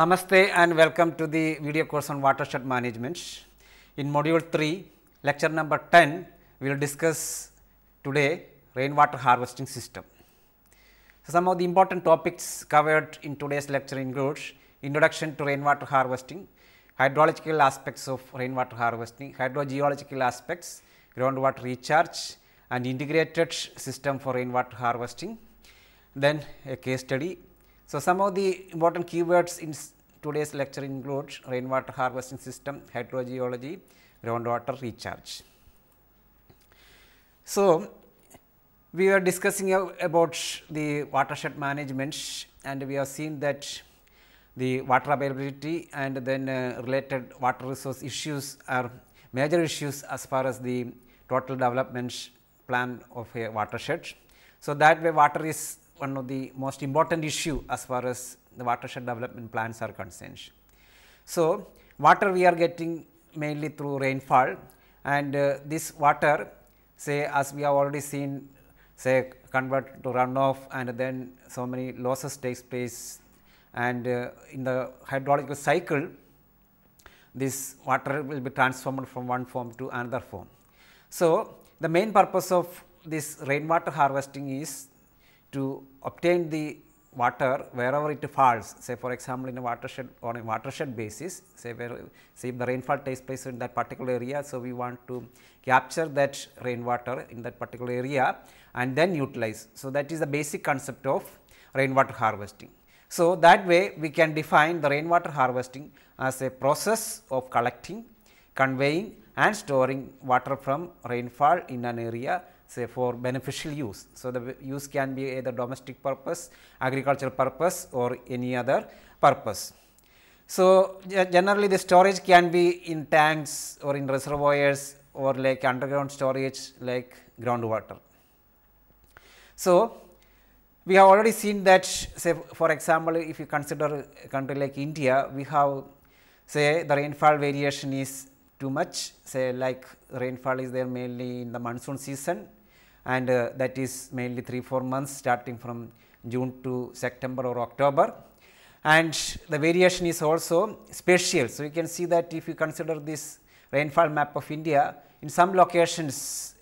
Namaste and welcome to the video course on watershed management. In module 3, lecture number 10, we will discuss today rainwater harvesting system. So, some of the important topics covered in today's lecture include introduction to rainwater harvesting, hydrological aspects of rainwater harvesting, hydrogeological aspects, groundwater recharge and integrated system for rainwater harvesting, then a case study, so, some of the important keywords in Today's lecture includes rainwater harvesting system, hydrogeology, groundwater recharge. So, we were discussing about the watershed management and we have seen that the water availability and then uh, related water resource issues are major issues as far as the total development plan of a watershed. So, that way water is one of the most important issue as far as the watershed development plans are concerned. So, water we are getting mainly through rainfall and uh, this water say as we have already seen say convert to runoff and then so many losses takes place and uh, in the hydraulic cycle this water will be transformed from one form to another form. So, the main purpose of this rainwater harvesting is to obtain the water wherever it falls say for example in a watershed on a watershed basis say where say if the rainfall takes place in that particular area. So, we want to capture that rainwater in that particular area and then utilize. So, that is the basic concept of rainwater harvesting. So, that way we can define the rainwater harvesting as a process of collecting, conveying and storing water from rainfall in an area say for beneficial use. So, the use can be either domestic purpose, agricultural purpose or any other purpose. So, generally the storage can be in tanks or in reservoirs or like underground storage like groundwater. So, we have already seen that say for example, if you consider a country like India, we have say the rainfall variation is too much say like rainfall is there mainly in the monsoon season and uh, that is mainly 3-4 months starting from June to September or October and the variation is also spatial. So, you can see that if you consider this rainfall map of India, in some locations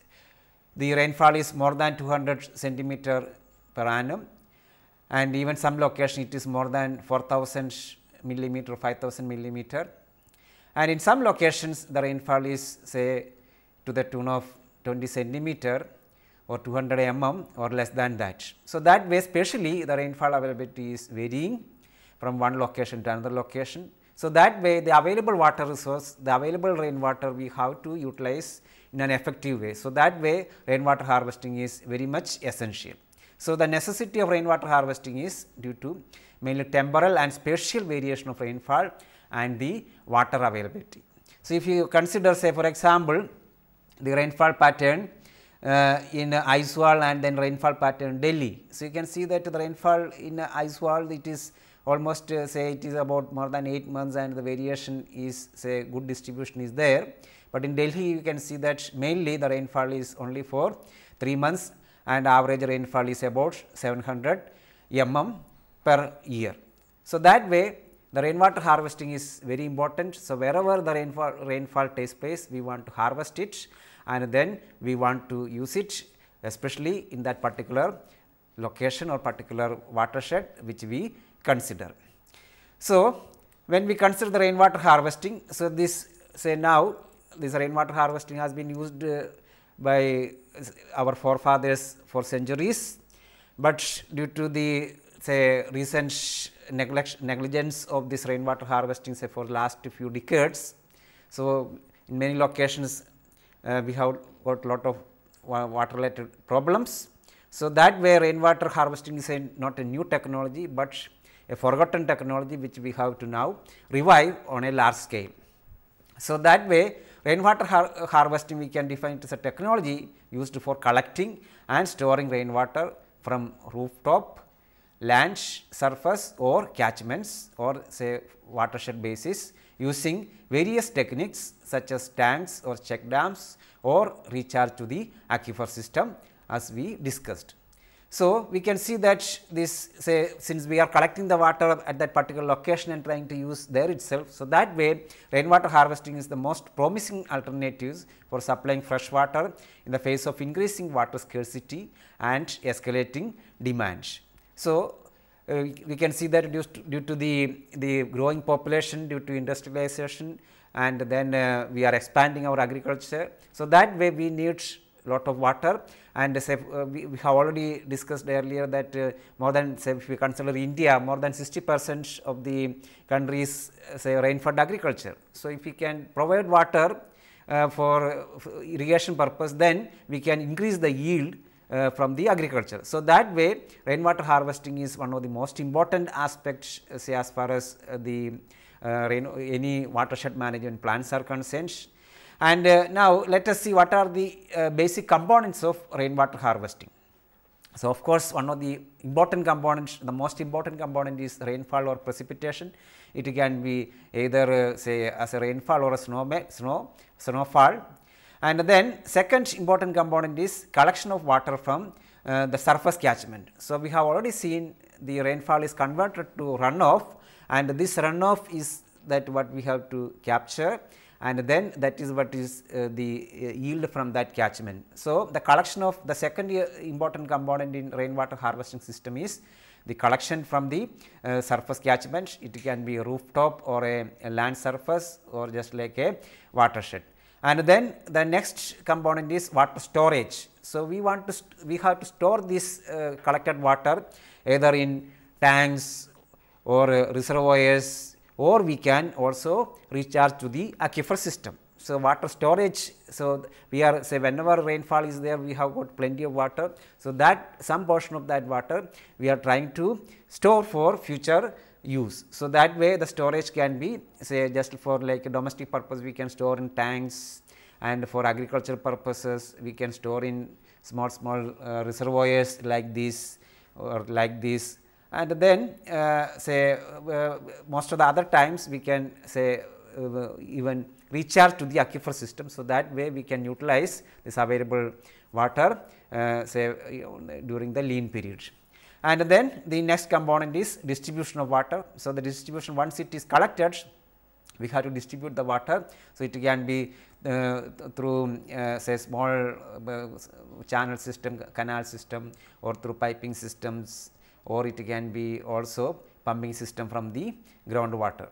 the rainfall is more than 200 centimeter per annum and even some location it is more than 4000 millimeter or 5000 millimeter and in some locations the rainfall is say to the tune of 20 centimeter or 200 mm or less than that. So, that way spatially the rainfall availability is varying from one location to another location. So, that way the available water resource, the available rainwater we have to utilize in an effective way. So, that way rainwater harvesting is very much essential. So, the necessity of rainwater harvesting is due to mainly temporal and spatial variation of rainfall and the water availability. So, if you consider say for example, the rainfall pattern uh, in uh, Aiswal and then rainfall pattern Delhi. So, you can see that the rainfall in uh, Aiswal it is almost uh, say it is about more than 8 months and the variation is say good distribution is there. But in Delhi you can see that mainly the rainfall is only for 3 months and average rainfall is about 700 mm per year. So, that way the rainwater harvesting is very important. So, wherever the rainfall, rainfall takes place we want to harvest it and then we want to use it especially in that particular location or particular watershed which we consider. So, when we consider the rainwater harvesting, so this say now this rainwater harvesting has been used uh, by our forefathers for centuries, but due to the say recent neglect, negligence of this rainwater harvesting say for last few decades. So, in many locations uh, we have got lot of water related problems. So, that way rainwater harvesting is a, not a new technology, but a forgotten technology which we have to now revive on a large scale. So, that way rainwater har harvesting we can define it as a technology used for collecting and storing rainwater from rooftop, land surface or catchments or say watershed basis using various techniques such as tanks or check dams or recharge to the aquifer system as we discussed. So, we can see that this say since we are collecting the water at that particular location and trying to use there itself. So, that way rainwater harvesting is the most promising alternatives for supplying fresh water in the face of increasing water scarcity and escalating demand. So, uh, we can see that due to, due to, the, the growing population due to industrialization and then uh, we are expanding our agriculture. So, that way we need lot of water and uh, uh we, we, have already discussed earlier that uh, more than say if we consider India more than 60 percent of the countries uh, say rain-fed agriculture. So, if we can provide water for irrigation purpose then we can increase the yield uh, from the agriculture. So, that way rainwater harvesting is one of the most important aspects uh, say as far as uh, the uh, rain, any watershed management plans are concerned. And uh, now, let us see what are the uh, basic components of rainwater harvesting. So, of course, one of the important components, the most important component is rainfall or precipitation. It can be either say as a rainfall or a snow, snow snowfall and then second important component is collection of water from uh, the surface catchment. So, we have already seen the rainfall is converted to runoff and this runoff is that what we have to capture and then that is what is uh, the uh, yield from that catchment. So, the collection of the second uh, important component in rainwater harvesting system is the collection from the uh, surface catchment. It can be a rooftop or a, a land surface or just like a watershed. And then the next component is water storage. So, we want to we have to store this uh, collected water either in tanks or uh, reservoirs or we can also recharge to the aquifer system. So, water storage. So, we are say whenever rainfall is there we have got plenty of water. So, that some portion of that water we are trying to store for future use. So, that way the storage can be say just for like domestic purpose we can store in tanks and for agricultural purposes we can store in small small uh, reservoirs like this or like this and then uh, say uh, most of the other times we can say uh, even recharge to the aquifer system. So, that way we can utilize this available water uh, say during the lean period and then the next component is distribution of water. So, the distribution once it is collected we have to distribute the water. So, it can be uh, through uh, say small uh, channel system, canal system or through piping systems or it can be also pumping system from the groundwater.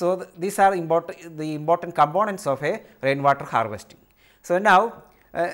So, th these are important the important components of a rainwater harvesting. So, now uh,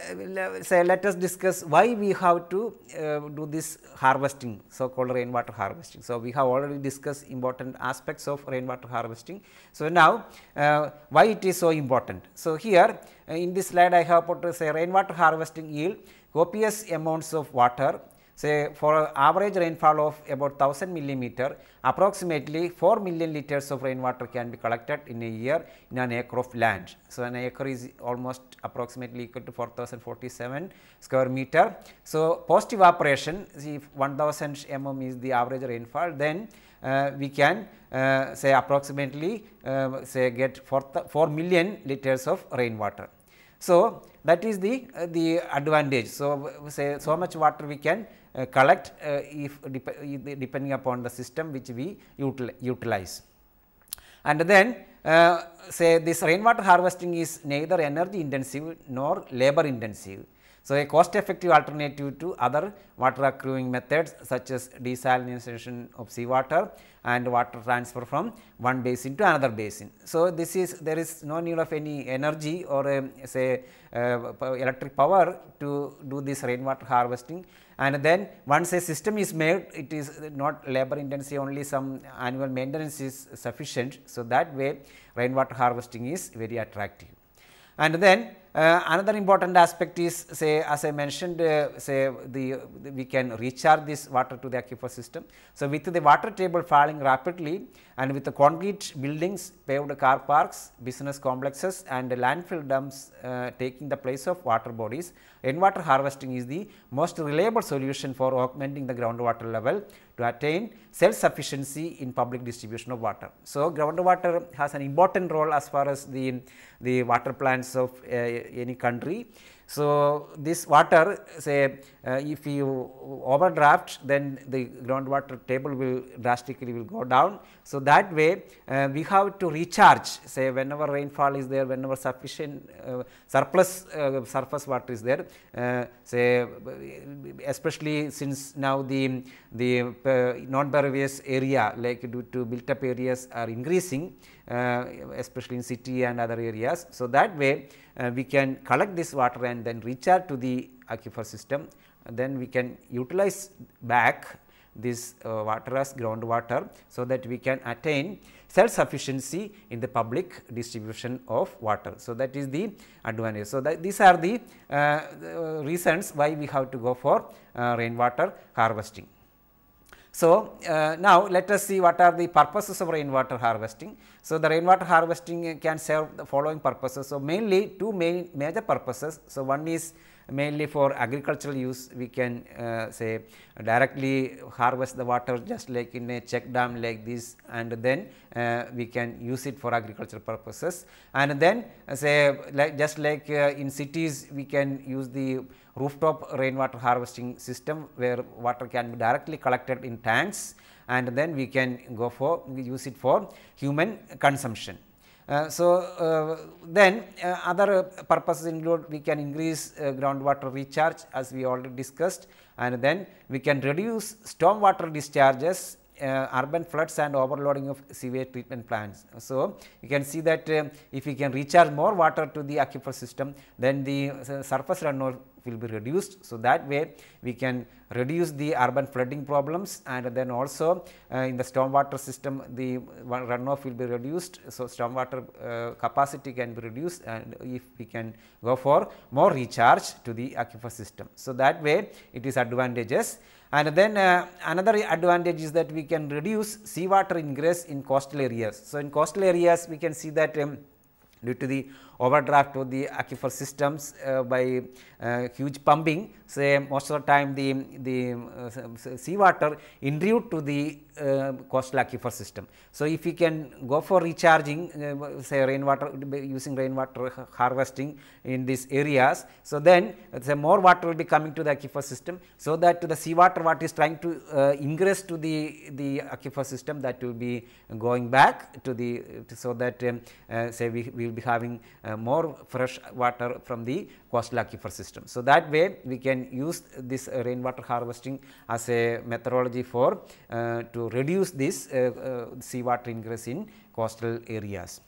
say let us discuss why we have to uh, do this harvesting so called rainwater harvesting. So, we have already discussed important aspects of rainwater harvesting. So, now uh, why it is so important. So, here in this slide I have put say rainwater harvesting yield copious amounts of water say for average rainfall of about 1000 millimeter, approximately 4 million liters of rainwater can be collected in a year in an acre of land. So, an acre is almost approximately equal to 4047 square meter. So, post evaporation if 1000 mm is the average rainfall then uh, we can uh, say approximately uh, say get 4, 4 million liters of rainwater. So, that is the, uh, the advantage. So, say so much water we can uh, collect uh, if depending upon the system which we util utilize. And then uh, say this rainwater harvesting is neither energy intensive nor labor intensive so, a cost effective alternative to other water accruing methods such as desalination of seawater and water transfer from one basin to another basin. So, this is there is no need of any energy or a, um, say uh, electric power to do this rainwater harvesting and then once a system is made it is not labor intensive only some annual maintenance is sufficient. So, that way rainwater harvesting is very attractive and then uh, another important aspect is say as I mentioned uh, say the, the, we can recharge this water to the aquifer system. So, with the water table falling rapidly and with the concrete buildings paved car parks, business complexes and landfill dumps uh, taking the place of water bodies. Rainwater harvesting is the most reliable solution for augmenting the groundwater level to attain self-sufficiency in public distribution of water. So, groundwater has an important role as far as the, the water plants of uh, any country. So, this water say uh, if you overdraft then the groundwater table will drastically will go down. So, that way uh, we have to recharge say whenever rainfall is there whenever sufficient uh, surplus uh, surface water is there uh, say especially since now the, the uh, non pervious area like due to built up areas are increasing uh, especially in city and other areas. So, that way uh, we can collect this water and then recharge to the aquifer system then we can utilize back this uh, water as groundwater. So, that we can attain self sufficiency in the public distribution of water. So, that is the advantage. So, that these are the, uh, the uh, reasons why we have to go for uh, rainwater harvesting. So, uh, now let us see what are the purposes of rainwater harvesting. So, the rainwater harvesting can serve the following purposes. So, mainly two main major purposes. So, one is mainly for agricultural use we can uh, say directly harvest the water just like in a check dam like this and then uh, we can use it for agricultural purposes and then uh, say like just like uh, in cities we can use the rooftop rainwater harvesting system where water can be directly collected in tanks and then we can go for use it for human consumption. Uh, so, uh, then uh, other purposes include we can increase groundwater recharge as we already discussed and then we can reduce stormwater discharges uh, urban floods and overloading of sewage treatment plants. So, you can see that uh, if we can recharge more water to the aquifer system, then the uh, surface runoff will be reduced. So, that way we can reduce the urban flooding problems and then also uh, in the stormwater system the runoff will be reduced. So, stormwater uh, capacity can be reduced and if we can go for more recharge to the aquifer system. So, that way it is advantageous. And then uh, another advantage is that we can reduce seawater ingress in coastal areas. So, in coastal areas we can see that um, due to the overdraft to the aquifer systems uh, by uh, huge pumping. Say most of the time the, the uh, seawater intrude to the coastal aquifer system. So, if we can go for recharging say rainwater using rainwater harvesting in these areas. So, then say more water will be coming to the aquifer system. So, that the seawater what is trying to ingress to the, the aquifer system that will be going back to the to so that um, uh, say we, we will be having uh, more fresh water from the coastal aquifer system. So, that way we can use this rainwater harvesting as a methodology for uh, to reduce this uh, uh, seawater ingress in coastal areas.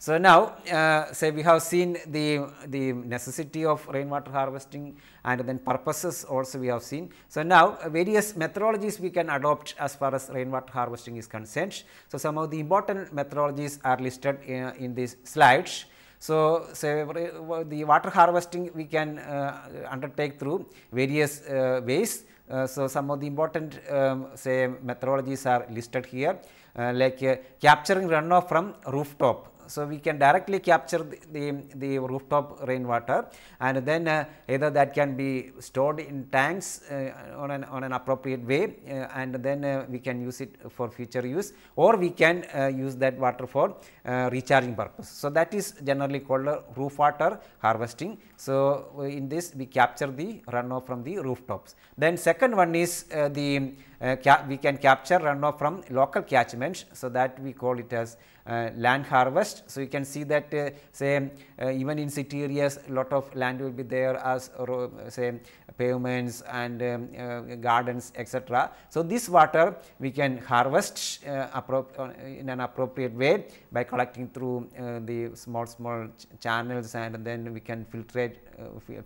So, now uh, say we have seen the, the necessity of rainwater harvesting and then purposes also we have seen. So, now uh, various methodologies we can adopt as far as rainwater harvesting is concerned. So, some of the important methodologies are listed in, uh, in these slides. So, say uh, the water harvesting we can uh, undertake through various uh, ways. Uh, so, some of the important um, say methodologies are listed here like capturing runoff from rooftop. So, we can directly capture the, the, the rooftop rainwater and then uh, either that can be stored in tanks uh, on, an, on an appropriate way uh, and then uh, we can use it for future use or we can uh, use that water for uh, recharging purpose. So, that is generally called roof water harvesting so, in this we capture the runoff from the rooftops. Then second one is uh, the uh, we can capture runoff from local catchments. So, that we call it as uh, land harvest. So, you can see that uh, say uh, even in city areas lot of land will be there as uh, say pavements and um, uh, gardens etc. So, this water we can harvest uh, uh, in an appropriate way by collecting through uh, the small small ch channels and then we can filtrate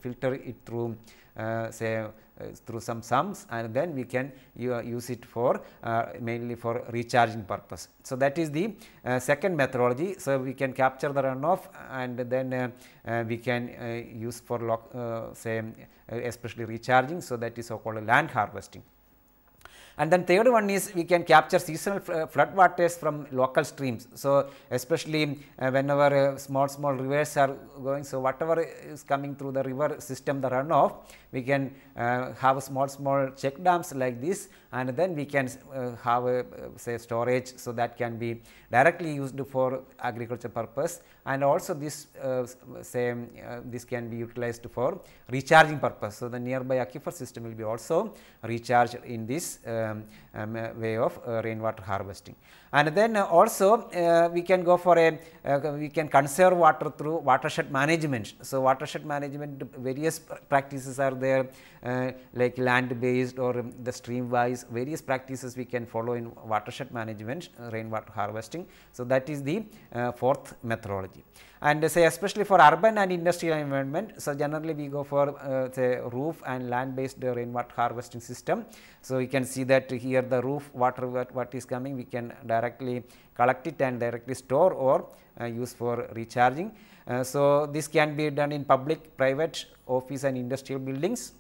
filter it through uh, say uh, through some sums and then we can uh, use it for mainly for recharging purpose. So, that is the second methodology. So, we can capture the runoff and then we can use for lock, say especially recharging. So, that is so called land harvesting. And then third one is we can capture seasonal uh, flood waters from local streams. So, especially uh, whenever uh, small small rivers are going, so whatever is coming through the river system, the runoff, we can uh, have small small check dams like this and then we can uh, have a, uh, say storage. So, that can be directly used for agriculture purpose and also this say this can be utilized for recharging purpose. So, the nearby aquifer system will be also recharged in this uh, um, um, uh, way of uh, rainwater harvesting. And then uh, also we can go for a, we can conserve water through watershed management. So, watershed management various practices are there uh, like land based or um, the stream wise various practices we can follow in watershed management uh, rainwater harvesting. So, that is the uh, fourth methodology and say especially for urban and industrial environment. So, generally we go for uh, say roof and land based rainwater harvesting system. So, we can see that here the roof water what, what is coming we can directly collect it and directly store or uh, use for recharging. Uh, so, this can be done in public, private, office and industrial buildings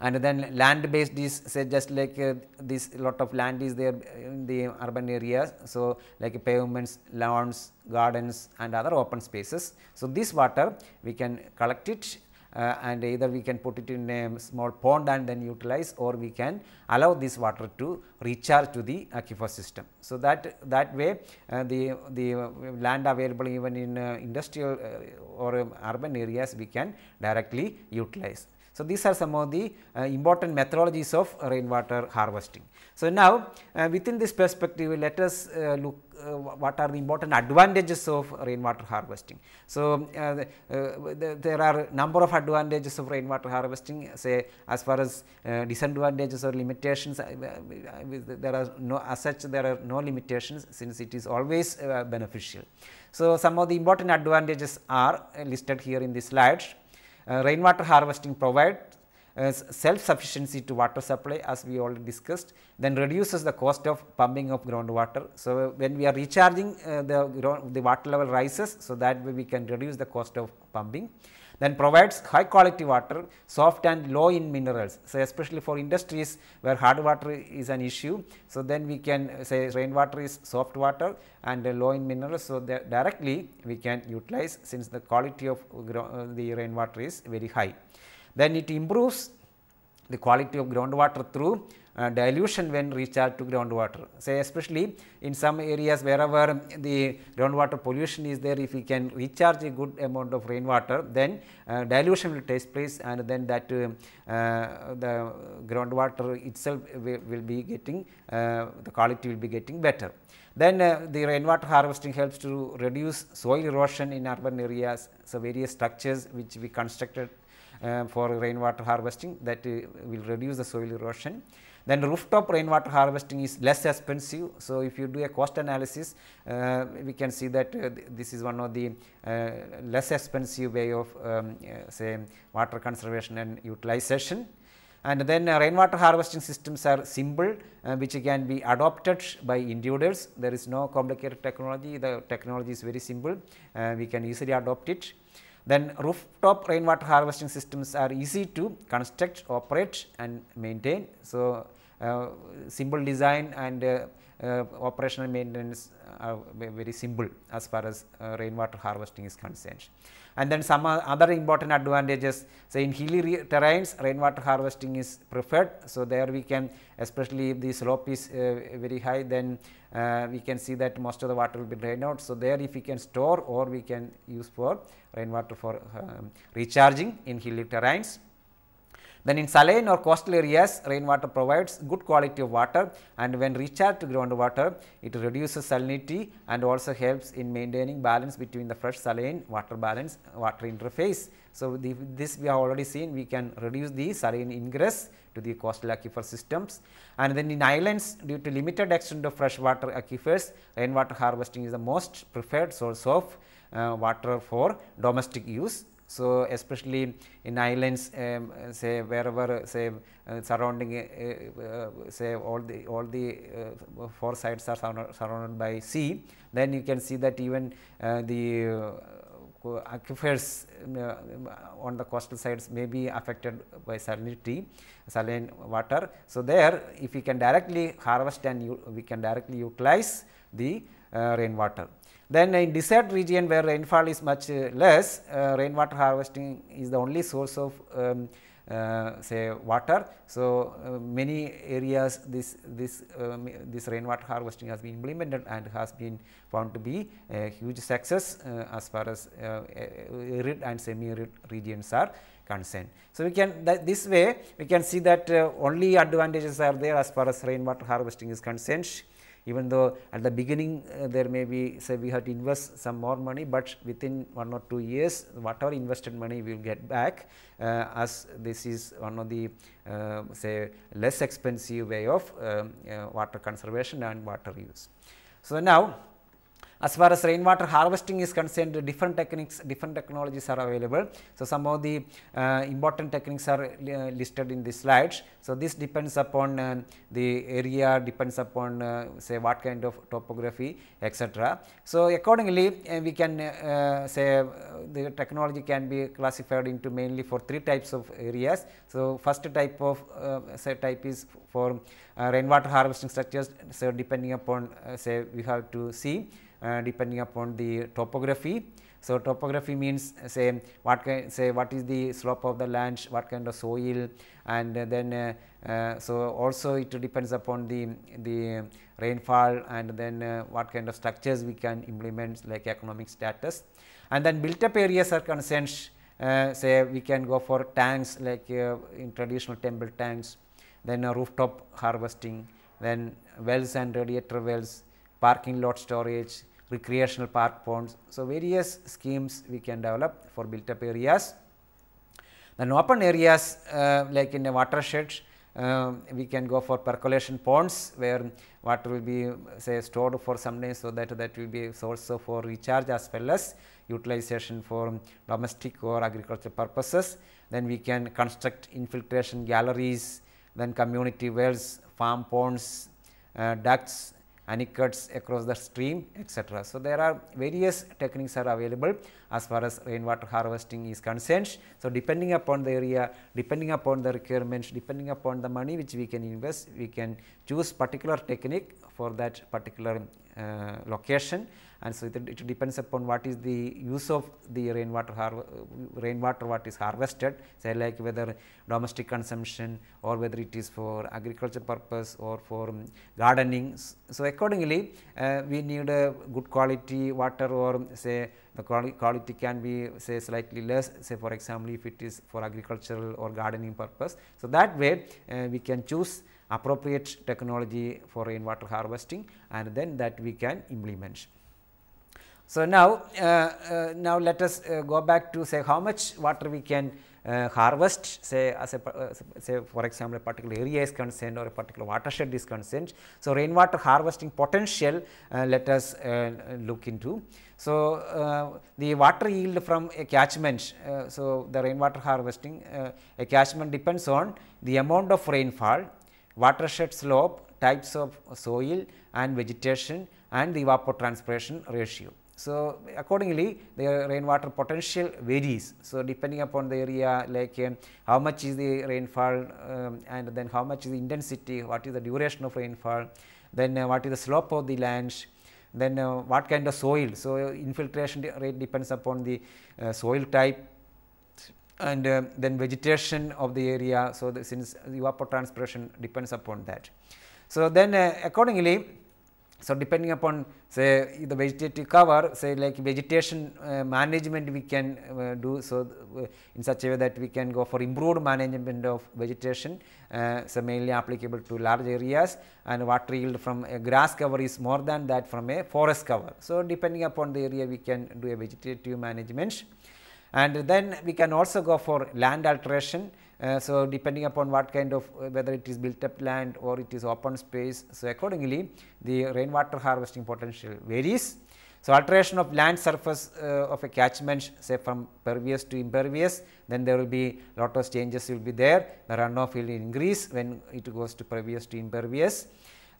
and then land based is say just like uh, this lot of land is there in the urban areas. So, like pavements, lawns, gardens and other open spaces. So, this water we can collect it uh, and either we can put it in a small pond and then utilize or we can allow this water to recharge to the aquifer system. So, that that way uh, the, the land available even in uh, industrial uh, or urban areas we can directly utilize. So, these are some of the uh, important methodologies of rainwater harvesting. So, now uh, within this perspective let us uh, look uh, what are the important advantages of rainwater harvesting. So, uh, uh, the, there are number of advantages of rainwater harvesting say as far as disadvantages or limitations there are no as such there are no limitations since it is always beneficial. So, some of the important advantages are listed here in the slides. Uh, rainwater harvesting provides uh, self sufficiency to water supply as we already discussed then reduces the cost of pumping of groundwater. So, when we are recharging uh, the, the water level rises. So, that way we can reduce the cost of pumping then provides high quality water, soft and low in minerals. So, especially for industries where hard water is an issue. So, then we can say rainwater is soft water and low in minerals. So, directly we can utilize since the quality of uh, the rainwater is very high. Then it improves the quality of groundwater through uh, dilution when recharged to groundwater. Say especially in some areas wherever the groundwater pollution is there, if we can recharge a good amount of rainwater, then uh, dilution will take place and then that uh, the groundwater itself will, be getting, uh, the quality will be getting better. Then uh, the rainwater harvesting helps to reduce soil erosion in urban areas. So, various structures which we constructed uh, for rainwater harvesting that uh, will reduce the soil erosion. Then rooftop rainwater harvesting is less expensive. So, if you do a cost analysis, uh, we can see that uh, th this is one of the uh, less expensive way of um, uh, say water conservation and utilization. And then uh, rainwater harvesting systems are simple which can be adopted by individuals. There is no complicated technology, the technology is very simple, we can easily adopt it then rooftop rainwater harvesting systems are easy to construct, operate and maintain. So, uh, simple design and uh, uh, operational maintenance are very simple as far as rainwater harvesting is concerned. And then some other important advantages, say in hilly terrains rainwater harvesting is preferred. So, there we can especially if the slope is very high then we can see that most of the water will be drained out. So, there if we can store or we can use for rainwater for um, recharging in hilly terrains. Then in saline or coastal areas, rainwater provides good quality of water and when recharged to groundwater, it reduces salinity and also helps in maintaining balance between the fresh saline water balance water interface. So, the, this we have already seen we can reduce the saline ingress to the coastal aquifer systems and then in islands due to limited extent of freshwater aquifers, rainwater harvesting is the most preferred source of uh, water for domestic use. So, especially in islands, um, say wherever say uh, surrounding uh, uh, say all the all the uh, four sides are surrounded by sea, then you can see that even uh, the uh, aquifers um, on the coastal sides may be affected by salinity, saline water. So, there if we can directly harvest and we can directly utilize the rainwater. Then in desert region where rainfall is much uh, less, uh, rainwater harvesting is the only source of um, uh, say water. So, uh, many areas this this um, this rainwater harvesting has been implemented and has been found to be a huge success uh, as far as arid and semi arid regions are concerned. So, we can this way we can see that only advantages are there as far as rainwater harvesting is concerned even though at the beginning uh, there may be say we have to invest some more money, but within one or two years whatever invested money we will get back uh, as this is one of the uh, say less expensive way of um, uh, water conservation and water use. So, now as far as rainwater harvesting is concerned, different techniques, different technologies are available. So, some of the uh, important techniques are uh, listed in the slides. So, this depends upon uh, the area, depends upon uh, say what kind of topography, etc. So, accordingly, uh, we can uh, say the technology can be classified into mainly for three types of areas. So, first type of say type is for rainwater harvesting structures. So, depending upon say we have to see uh, depending upon the topography. So, topography means uh, say what can say what is the slope of the land, what kind of soil and then uh, uh, so also it depends upon the, the rainfall and then uh, what kind of structures we can implement like economic status. And then built up areas are concerned uh, say we can go for tanks like in traditional temple tanks, then rooftop harvesting, then wells and radiator wells, parking lot storage, recreational park ponds. So, various schemes we can develop for built up areas. Then open areas uh, like in a watershed, uh, um, we can go for percolation ponds where water will be say stored for some days. So, that that will be source for recharge as well as utilization for domestic or agricultural purposes. Then we can construct infiltration galleries, then community wells, farm ponds, uh, ducts and it cuts across the stream etc. So, there are various techniques are available as far as rainwater harvesting is concerned. So, depending upon the area, depending upon the requirements, depending upon the money which we can invest, we can choose particular technique for that particular uh, location and so it, it, depends upon what is the use of the rainwater uh, rainwater what is harvested say like whether domestic consumption or whether it is for agriculture purpose or for um, gardening. So, accordingly uh, we need a good quality water or um, say the quality can be say slightly less say for example, if it is for agricultural or gardening purpose. So, that way uh, we can choose appropriate technology for rainwater harvesting and then that we can implement. So, now, uh, uh, now let us uh, go back to say how much water we can uh, harvest say as a uh, say for example, a particular area is concerned or a particular watershed is concerned. So, rainwater harvesting potential uh, let us look into. So, the water yield from a catchment, so the rainwater harvesting a catchment depends on the amount of rainfall watershed slope, types of soil and vegetation and the evapotranspiration ratio. So, accordingly the rainwater potential varies. So, depending upon the area like um, how much is the rainfall um, and then how much is the intensity, what is the duration of rainfall, then uh, what is the slope of the lands, then uh, what kind of soil. So, infiltration rate depends upon the uh, soil type and uh, then vegetation of the area. So, the, since evapotranspiration depends upon that. So, then uh, accordingly, so depending upon say the vegetative cover, say like vegetation uh, management we can uh, do so uh, in such a way that we can go for improved management of vegetation, uh, so mainly applicable to large areas and water yield from a grass cover is more than that from a forest cover. So depending upon the area we can do a vegetative management and then we can also go for land alteration. Uh, so, depending upon what kind of uh, whether it is built up land or it is open space. So, accordingly the rainwater harvesting potential varies. So, alteration of land surface uh, of a catchment say from pervious to impervious then there will be lot of changes will be there the runoff will increase when it goes to pervious to impervious.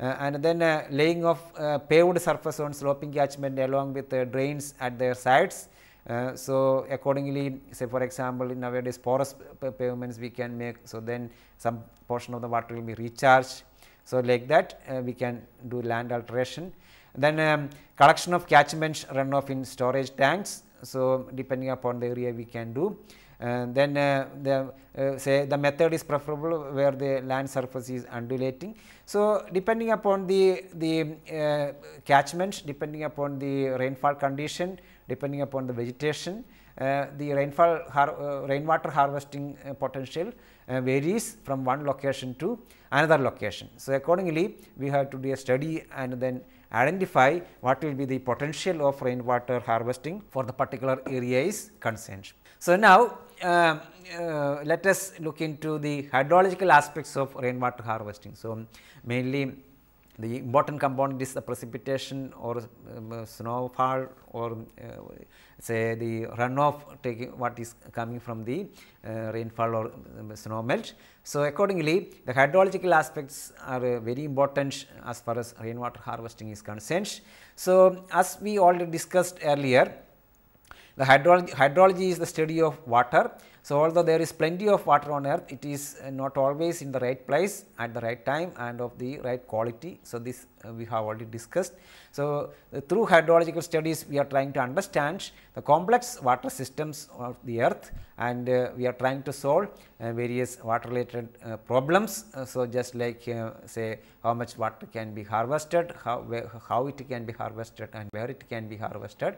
Uh, and then uh, laying of uh, paved surface on sloping catchment along with uh, drains at their sides uh, so, accordingly say for example, nowadays porous pavements we can make. So, then some portion of the water will be recharged. So, like that uh, we can do land alteration. Then um, collection of catchment runoff in storage tanks. So, depending upon the area we can do. and uh, then uh, the say the method is preferable where the land surface is undulating. So, depending upon the, the catchment, depending upon the rainfall condition, depending upon the vegetation. Uh, the rainfall har uh, rainwater harvesting uh, potential uh, varies from one location to another location. So, accordingly we have to do a study and then identify what will be the potential of rainwater harvesting for the particular area is concerned. So, now uh, uh, let us look into the hydrological aspects of rainwater harvesting. So, mainly the important component is the precipitation or um, uh, snowfall or uh, say the runoff taking what is coming from the uh, rainfall or um, snow melt. So, accordingly the hydrological aspects are uh, very important as far as rainwater harvesting is concerned. So, as we already discussed earlier the hydrology, hydrology is the study of water so, although there is plenty of water on earth, it is uh, not always in the right place at the right time and of the right quality. So, this uh, we have already discussed. So, uh, through hydrological studies, we are trying to understand the complex water systems of the earth and we are trying to solve various water related problems. so, just like say how much water can be harvested, how, how it can be harvested and where it can be harvested.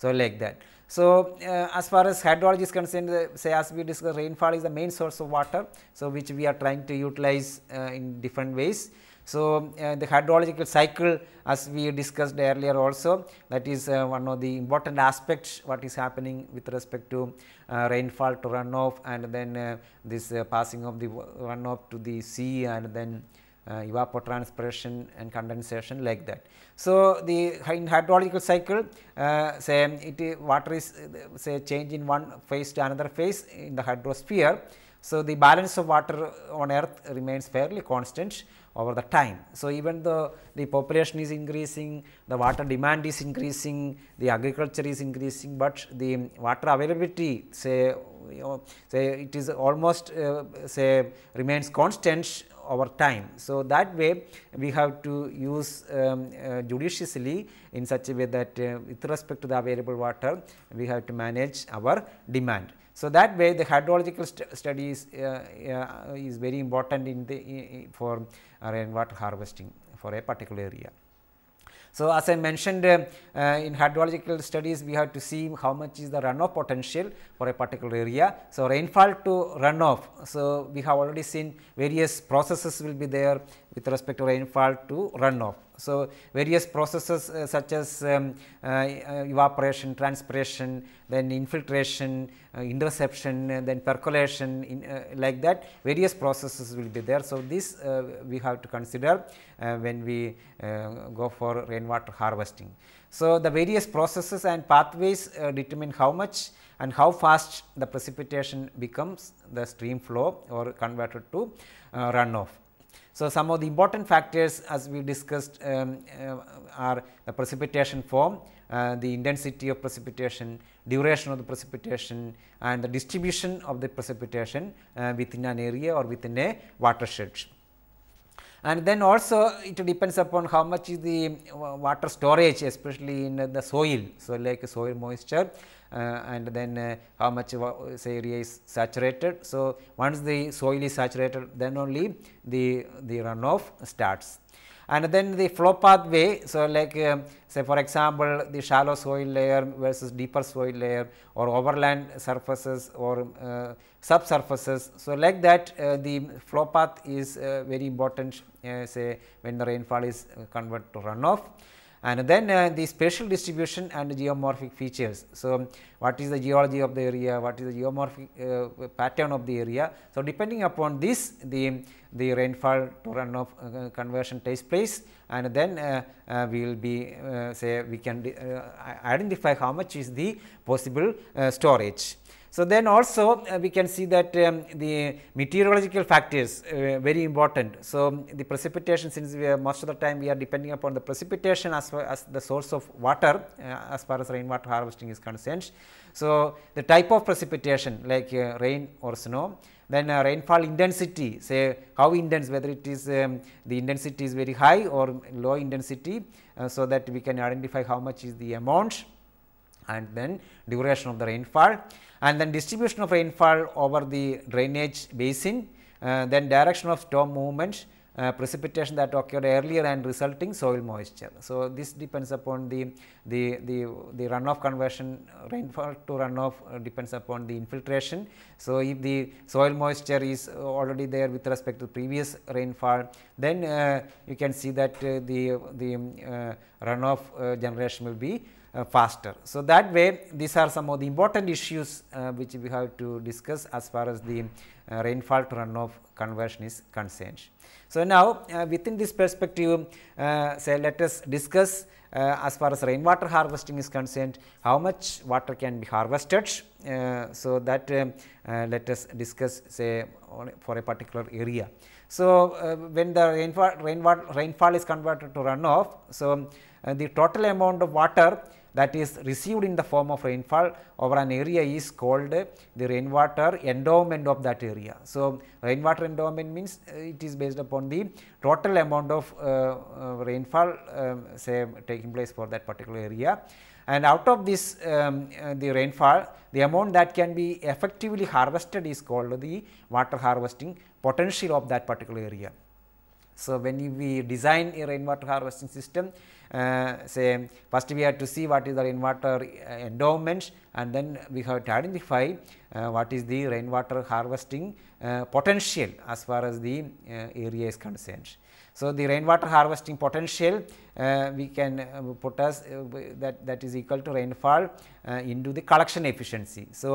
So, like that. So, uh, as far as hydrology is concerned, say as we discussed rainfall is the main source of water. So, which we are trying to utilize uh, in different ways. So, uh, the hydrological cycle as we discussed earlier also that is uh, one of the important aspects what is happening with respect to uh, rainfall to runoff and then this passing of the runoff to the sea and then uh, evapotranspiration and condensation like that. So, the in hydrological cycle uh, say it water is say change in one phase to another phase in the hydrosphere. So, the balance of water on earth remains fairly constant over the time. So, even though the population is increasing, the water demand is increasing, the agriculture is increasing, but the water availability say you know, say it is almost uh, say remains constant our time. So, that way we have to use um, uh, judiciously in such a way that uh, with respect to the available water we have to manage our demand. So, that way the hydrological st studies uh, uh, is very important in the, for uh, rainwater harvesting for a particular area. So, as I mentioned um, uh, in hydrological studies we have to see how much is the runoff potential for a particular area. So, rainfall to runoff. So, we have already seen various processes will be there with respect to rainfall to runoff. So, various processes uh, such as um, uh, uh evaporation, transpiration, then infiltration, uh, interception, uh, then percolation in, uh, like that various processes will be there. So, this we have to consider when we go for rainwater harvesting. So, the various processes and pathways determine how much and how fast the precipitation becomes the stream flow or converted to runoff. So, some of the important factors as we discussed um, uh, are the precipitation form, uh, the intensity of precipitation, duration of the precipitation and the distribution of the precipitation uh, within an area or within a watershed. And then also it depends upon how much is the uh, water storage especially in the soil. So, like soil moisture uh, and then uh, how much area is saturated. So, once the soil is saturated then only the, the runoff starts and then the flow pathway. So, like um, say for example, the shallow soil layer versus deeper soil layer or overland surfaces or uh, subsurfaces. So, like that uh, the flow path is uh, very important uh, say when the rainfall is converted to runoff and then uh, the spatial distribution and geomorphic features. So, what is the geology of the area, what is the geomorphic uh, pattern of the area. So, depending upon this the, the rainfall to runoff uh, conversion takes place and then uh, uh, we will be uh, say we can identify how much is the possible storage. So, then also uh, we can see that um, the meteorological factors uh, very important. So, um, the precipitation since we are most of the time we are depending upon the precipitation as far as the source of water uh, as far as rainwater harvesting is concerned. So, the type of precipitation like uh, rain or snow then uh, rainfall intensity say how intense whether it is um, the intensity is very high or low intensity uh, so that we can identify how much is the amount and then duration of the rainfall and then distribution of rainfall over the drainage basin, uh, then direction of storm movement, uh, precipitation that occurred earlier and resulting soil moisture. So, this depends upon the, the, the, the runoff conversion rainfall to runoff uh, depends upon the infiltration. So, if the soil moisture is already there with respect to previous rainfall, then uh, you can see that uh, the, the uh, runoff generation will be uh, faster. So, that way these are some of the important issues uh, which we have to discuss as far as the uh, rainfall to runoff conversion is concerned. So, now uh, within this perspective uh, say let us discuss uh, as far as rainwater harvesting is concerned how much water can be harvested. so, that let us discuss say for a particular area. So, when the rainfall, rainfall rainfall is converted to runoff, so the total amount of water that is received in the form of rainfall over an area is called the rainwater endowment of that area. So, rainwater endowment means uh, it is based upon the total amount of uh, uh, rainfall um, say taking place for that particular area and out of this um, uh, the rainfall the amount that can be effectively harvested is called the water harvesting potential of that particular area. So, when we design a rainwater harvesting system, uh, say first we have to see what is the rainwater uh, endowments and then we have to identify uh, what is the rainwater harvesting uh, potential as far as the uh, area is concerned. So, the rainwater harvesting potential uh, we can uh, put as uh, that that is equal to rainfall uh, into the collection efficiency. So,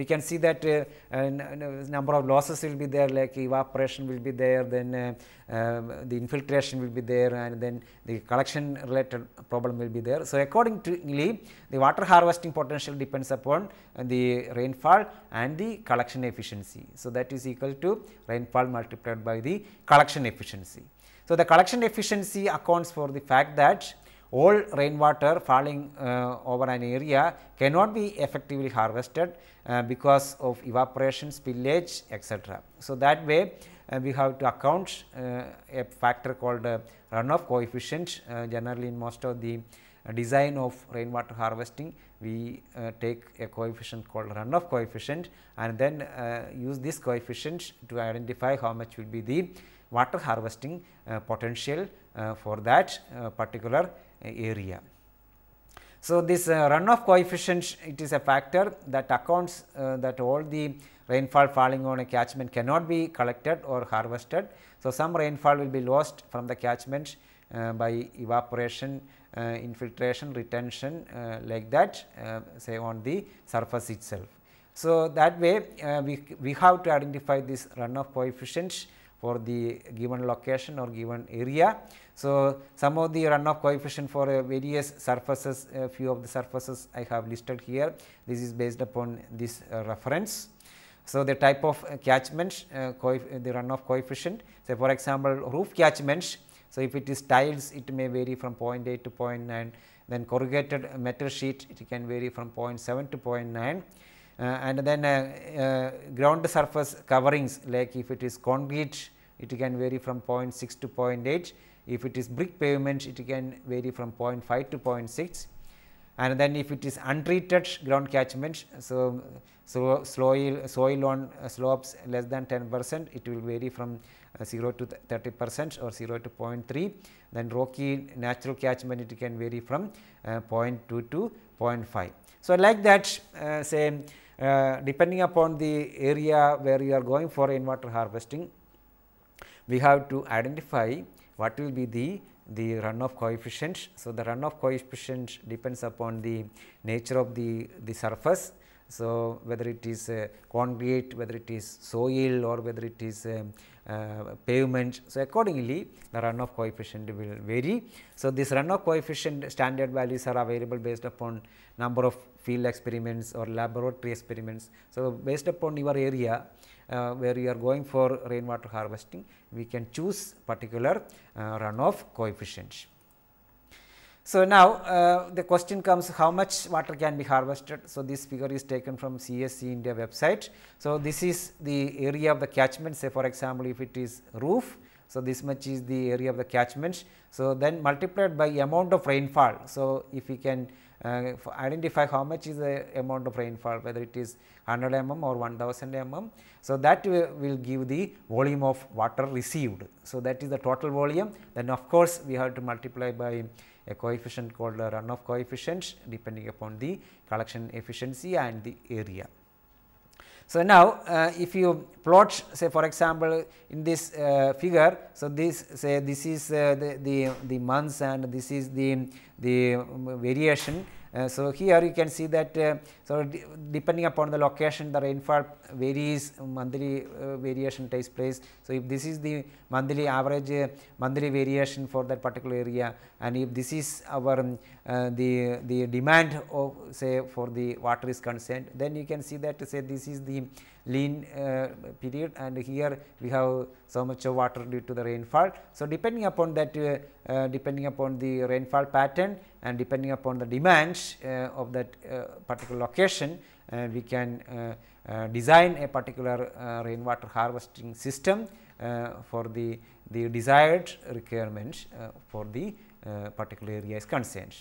we can see that uh, number of losses will be there like evaporation will be there then uh, um, the infiltration will be there and then the collection related problem will be there. So, accordingly the water harvesting potential depends upon the rainfall and the collection efficiency. So, that is equal to rainfall multiplied by the collection efficiency. So, the collection efficiency accounts for the fact that all rainwater falling uh, over an area cannot be effectively harvested uh, because of evaporation, spillage etc. So, that way uh, we have to account uh, a factor called uh, runoff coefficient uh, generally in most of the design of rainwater harvesting we take a coefficient called runoff coefficient and then use this coefficient to identify how much will be the water harvesting uh, potential uh, for that uh, particular area. So, this runoff coefficient it is a factor that accounts that all the rainfall falling on a catchment cannot be collected or harvested. So, some rainfall will be lost from the catchment uh, by evaporation, uh, infiltration, retention uh, like that say on the surface itself. So, that way we, we have to identify this runoff coefficient for the given location or given area. So, some of the runoff coefficient for uh, various surfaces, a few of the surfaces I have listed here. This is based upon this uh, reference. So, the type of uh, catchment, uh, uh, the runoff coefficient, say for example, roof catchments. So, if it is tiles, it may vary from 0.8 to 0.9, then corrugated metal sheet, it can vary from 0.7 to 0.9. Uh, and then uh, uh, ground surface coverings like if it is concrete it can vary from 0.6 to 0.8 if it is brick pavement it can vary from 0.5 to 0.6 and then if it is untreated ground catchment so so soil soil on slopes less than 10 percent it will vary from 0 to 30 percent or 0 to 0.3 then rocky natural catchment it can vary from uh, 0.2 to 0.5 so like that uh, say uh, depending upon the area where you are going for rainwater harvesting, we have to identify what will be the the runoff coefficients. So, the runoff coefficient depends upon the nature of the, the surface. So, whether it is uh, concrete, whether it is soil or whether it is um, uh, pavement. So, accordingly the runoff coefficient will vary. So, this runoff coefficient standard values are available based upon number of field experiments or laboratory experiments. So, based upon your area uh, where you are going for rainwater harvesting, we can choose particular uh, runoff coefficients. So, now uh, the question comes how much water can be harvested. So, this figure is taken from CSC India website. So, this is the area of the catchment say for example, if it is roof. So, this much is the area of the catchment. So, then multiplied by amount of rainfall. So, if we can uh, identify how much is the amount of rainfall whether it is 100 mm or 1000 mm. So, that will, will give the volume of water received. So, that is the total volume then of course, we have to multiply by a coefficient called runoff coefficient depending upon the collection efficiency and the area. So, now uh, if you plot say for example, in this uh, figure, so this say this is uh, the, the, the months and this is the, the variation uh, so, here you can see that uh, so depending upon the location the rainfall varies monthly uh, variation takes place. So, if this is the monthly average monthly variation for that particular area and if this is our um, the, the demand of say for the water is concerned then you can see that say this is the lean uh, period and here we have so much of water due to the rainfall. So, depending upon that uh, uh, depending upon the rainfall pattern and depending upon the demands of that particular location we can design a particular rainwater harvesting system for the, the desired requirements for the particular area is concerned.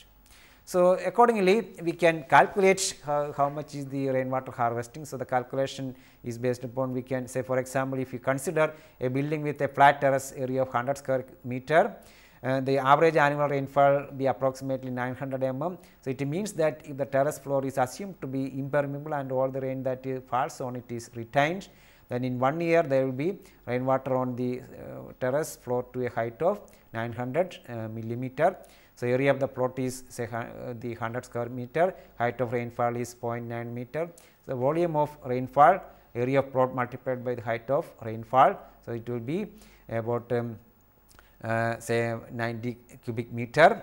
So, accordingly we can calculate how, how, much is the rainwater harvesting. So, the calculation is based upon we can say for example, if you consider a building with a flat terrace area of 100 square meter, and uh, the average annual rainfall be approximately 900 mm. So, it means that if the terrace floor is assumed to be impermeable and all the rain that uh, falls on it is retained, then in one year there will be rainwater on the uh, terrace floor to a height of 900 uh, millimeter so, area of the plot is say uh, the 100 square meter, height of rainfall is 0.9 meter. So, volume of rainfall, area of plot multiplied by the height of rainfall. So, it will be about um, uh, say 90 cubic meter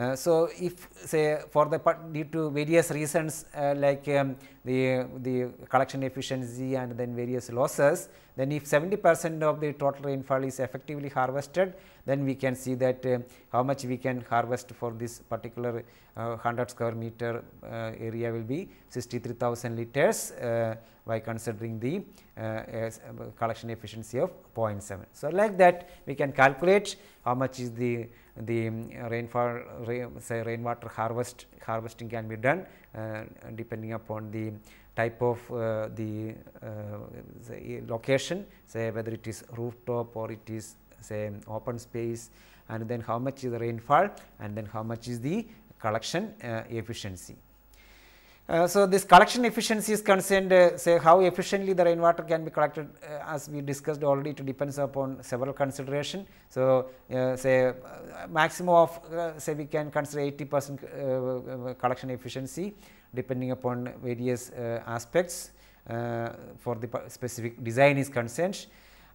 uh, so, if say for the part due to various reasons uh, like um, the, the collection efficiency and then various losses, then if 70 percent of the total rainfall is effectively harvested, then we can see that uh, how much we can harvest for this particular 100 square meter uh, area will be 63,000 liters uh, by considering the uh, collection efficiency of 0.7. So, like that we can calculate how much is the the um, rainfall say rainwater harvest harvesting can be done depending upon the type of uh, the, uh, location say whether it is rooftop or it is say open space and then how much is the rainfall and then how much is the collection uh, efficiency. Uh, so, this collection efficiency is concerned uh, say how efficiently the rainwater can be collected uh, as we discussed already it depends upon several consideration. So, uh, say uh, maximum of say we can consider 80 percent collection efficiency depending upon various aspects for the specific design is concerned.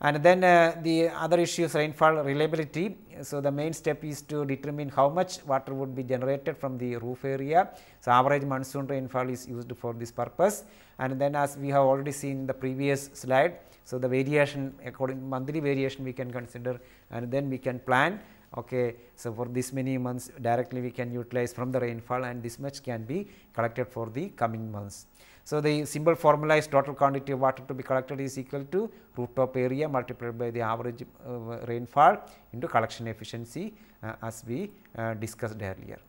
And then uh, the other issue is rainfall reliability. So, the main step is to determine how much water would be generated from the roof area. So, average monsoon rainfall is used for this purpose. And then as we have already seen in the previous slide, so the variation according monthly variation we can consider and then we can plan. Okay. So, for this many months directly we can utilize from the rainfall and this much can be collected for the coming months. So, the simple formula is total quantity of water to be collected is equal to rooftop area multiplied by the average uh, rainfall into collection efficiency uh, as we uh, discussed earlier.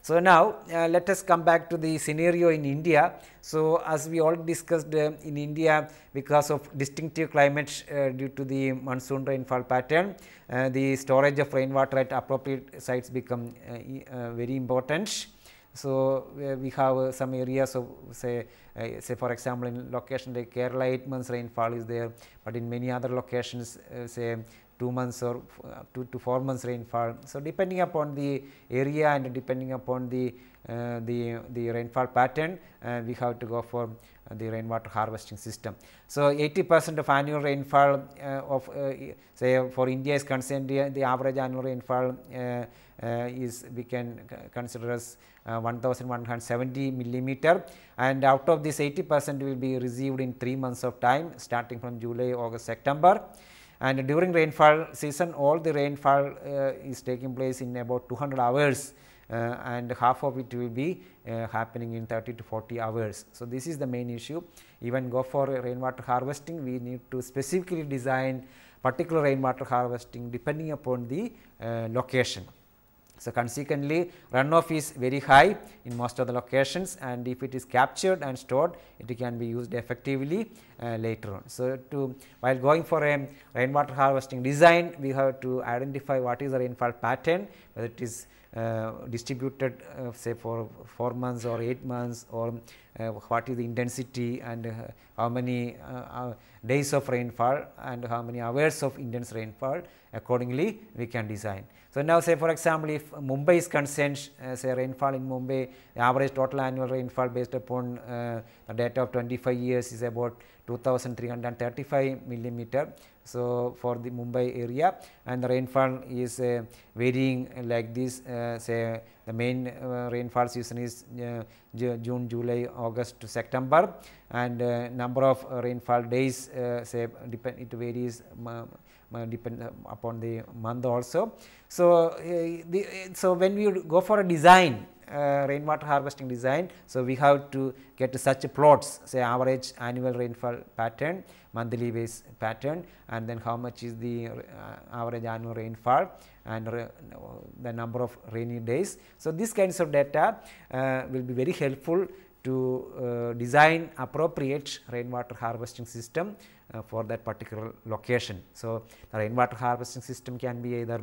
So, now uh, let us come back to the scenario in India. So, as we all discussed uh, in India because of distinctive climate uh, due to the monsoon rainfall pattern, the storage of rainwater at appropriate sites become very important. So, uh, we have uh, some areas of say, uh, say for example, in location like Kerala 8 months rainfall is there, but in many other locations eh, say 2 months or uh, 2 to 4 months rainfall. So, depending upon the area and depending upon the, the, the rainfall pattern, we have to go for uh, the rainwater harvesting system. So, 80 percent of annual rainfall of say for India is concerned, the average annual rainfall uh, is we can consider as uh, 1170 millimeter and out of this 80 percent will be received in 3 months of time starting from July, August, September and during rainfall season all the rainfall uh, is taking place in about 200 hours uh, and half of it will be uh, happening in 30 to 40 hours. So, this is the main issue even go for rainwater harvesting we need to specifically design particular rainwater harvesting depending upon the uh, location. So, consequently, runoff is very high in most of the locations and if it is captured and stored, it can be used effectively uh, later on. So, to while going for a rainwater harvesting design, we have to identify what is the rainfall pattern, whether it is uh, distributed uh, say for 4 months or 8 months or uh, what is the intensity and uh, how many uh, days of rainfall and how many hours of intense rainfall accordingly we can design. So, now say for example, if Mumbai is concerned uh, say rainfall in Mumbai the average total annual rainfall based upon uh, the data of 25 years is about 2335 millimeter. So, for the Mumbai area and the rainfall is uh, varying like this uh, say the main uh, rainfall season is uh, June, July, August to September and number of rainfall days say depend it varies uh, depend uh, upon the month also. So, uh, the, so when we go for a design uh, rainwater harvesting design. So, we have to get such plots say average annual rainfall pattern, monthly base pattern and then how much is the uh, average annual rainfall and re, the number of rainy days. So, these kinds of data will be very helpful to uh, design appropriate rainwater harvesting system uh, for that particular location. So, the rainwater harvesting system can be either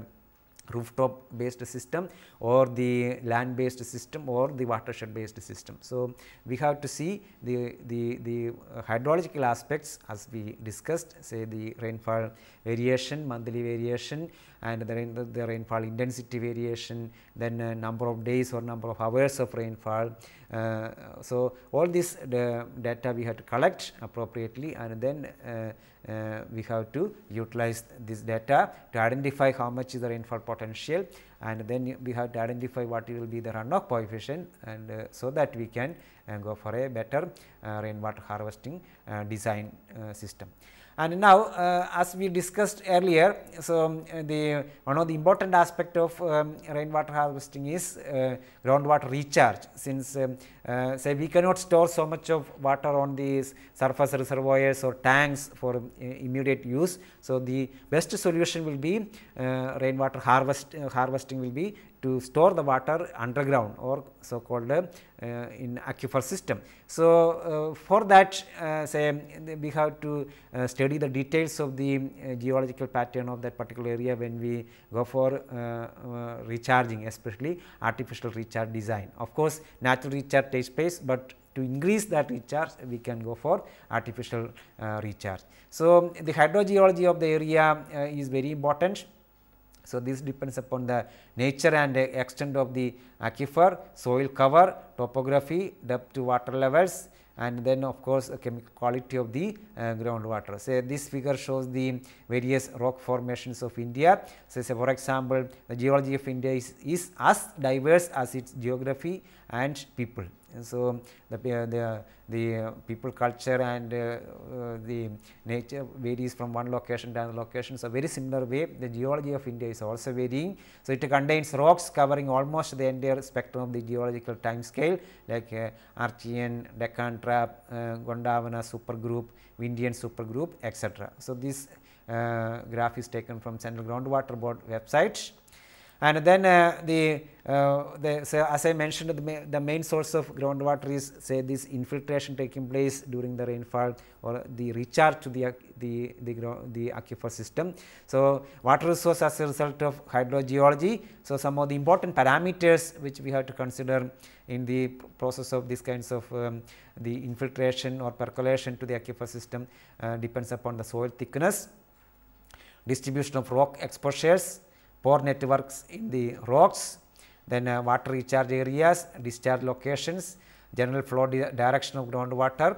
rooftop based system or the land based system or the watershed based system. So, we have to see the, the, the hydrological aspects as we discussed say the rainfall variation, monthly variation and the, rain, the, rainfall intensity variation, then uh, number of days or number of hours of rainfall. Uh, so, all this uh, data we have to collect appropriately and then uh, uh, we have to utilize this data to identify how much is the rainfall potential and then we have to identify what will be the runoff coefficient and uh, so that we can uh, go for a better uh, rainwater harvesting uh, design uh, system. And now, uh, as we discussed earlier, so um, the one of the important aspect of um, rainwater harvesting is uh, groundwater recharge. Since um, uh, say we cannot store so much of water on these surface reservoirs or tanks for um, immediate use, so the best solution will be uh, rainwater harvest uh, harvesting will be to store the water underground or so called uh, in aquifer system. So, uh, for that uh, say we have to uh, study the details of the geological pattern of that particular area when we go for recharging especially artificial recharge design. Of course, natural recharge takes place, but to increase that recharge we can go for artificial uh, recharge. So, the hydrogeology of the area uh, is very important so, this depends upon the nature and extent of the aquifer, soil cover, topography, depth to water levels and then of course, chemical quality of the uh, groundwater. So, this figure shows the various rock formations of India. So, say for example, the geology of India is, is as diverse as its geography and people so the the, the people culture and uh, the nature varies from one location to another location. So very similar way the geology of India is also varying. So it contains rocks covering almost the entire spectrum of the geological time scale like uh, Archean, Deccan Trap, uh, Gondavana supergroup, Indian supergroup etc. So this uh, graph is taken from Central Groundwater Board website. And then uh, the, uh, the so as I mentioned, the, ma the main source of groundwater is say this infiltration taking place during the rainfall or the recharge to the uh, the the, the aquifer system. So water resource as a result of hydrogeology. So some of the important parameters which we have to consider in the process of these kinds of um, the infiltration or percolation to the aquifer system uh, depends upon the soil thickness, distribution of rock exposures, pore networks in the rocks, then uh, water recharge areas, discharge locations, general flow di direction of groundwater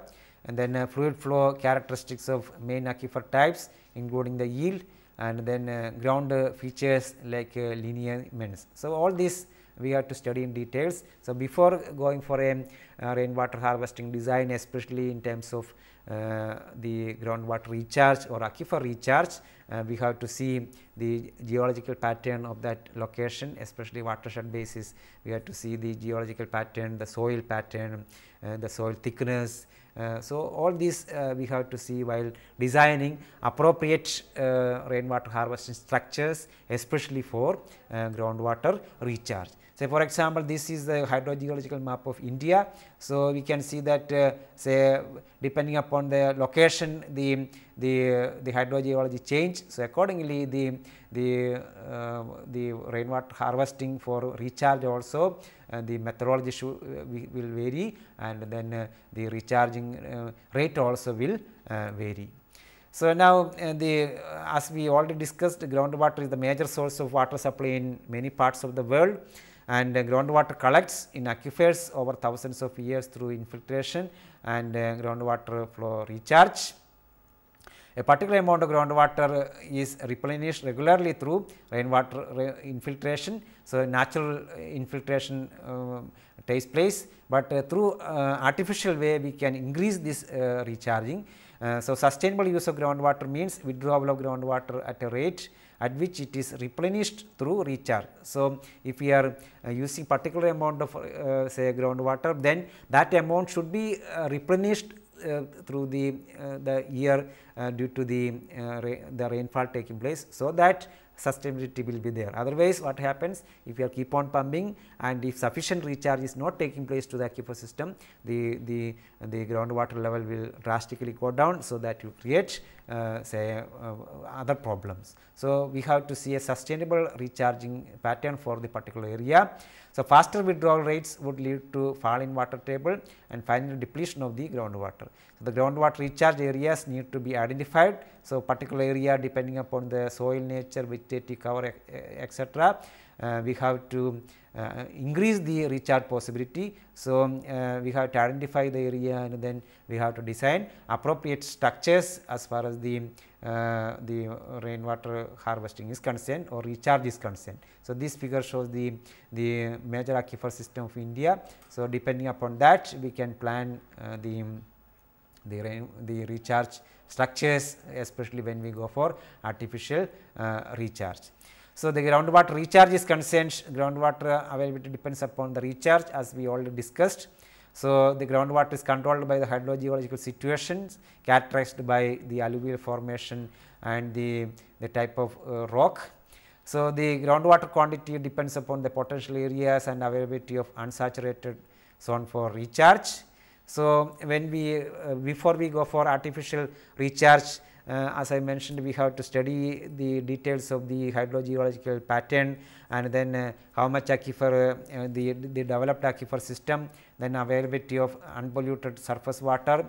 and then uh, fluid flow characteristics of main aquifer types including the yield and then uh, ground uh, features like uh, lineaments. So, all this we have to study in details. So, before going for a uh, rainwater harvesting design especially in terms of the groundwater recharge or aquifer recharge, uh, we have to see the geological pattern of that location especially watershed basis. We have to see the geological pattern, the soil pattern, uh, the soil thickness. Uh, so, all these uh, we have to see while designing appropriate uh, rainwater harvesting structures especially for uh, groundwater recharge. Say for example, this is the hydrogeological map of India. So, we can see that say depending upon the location the the, the hydrogeology change. So, accordingly the, the, uh, the rainwater harvesting for recharge also uh, the methodology should, uh, will vary and then uh, the recharging uh, rate also will uh, vary. So, now the as we already discussed groundwater is the major source of water supply in many parts of the world and uh, groundwater collects in aquifers over thousands of years through infiltration and uh, groundwater flow recharge. A particular amount of groundwater is replenished regularly through rainwater infiltration. So, natural infiltration uh, takes place, but uh, through uh, artificial way we can increase this uh, recharging. Uh, so, sustainable use of groundwater means withdrawal of groundwater at a rate at which it is replenished through recharge. So, if we are uh, using particular amount of uh, say groundwater then that amount should be uh, replenished uh, through the, uh, the year uh, due to the, the rainfall taking place. So, that sustainability will be there. Otherwise, what happens if you keep on pumping and if sufficient recharge is not taking place to the aquifer system, the, the, the groundwater level will drastically go down. So, that you create uh, say uh, other problems. So, we have to see a sustainable recharging pattern for the particular area. So, faster withdrawal rates would lead to fall in water table and finally, depletion of the groundwater. So, the groundwater recharge areas need to be identified. So, particular area depending upon the soil nature, vegetative cover etc. Uh, we have to uh, increase the recharge possibility. So, um, uh, we have to identify the area and then we have to design appropriate structures as far as the, the rainwater harvesting is concerned or recharge is concerned. So, this figure shows the, the major aquifer system of India. So, depending upon that we can plan the the, the recharge structures especially when we go for artificial uh, recharge. So, the groundwater recharge is concerned, groundwater availability depends upon the recharge as we already discussed. So, the groundwater is controlled by the hydrogeological situations characterized by the alluvial formation and the, the type of uh, rock. So, the groundwater quantity depends upon the potential areas and availability of unsaturated zone for recharge. So, when we uh, before we go for artificial recharge uh, as I mentioned we have to study the details of the hydrogeological pattern and then uh, how much aquifer uh, uh the, the developed aquifer system, then availability of unpolluted surface water,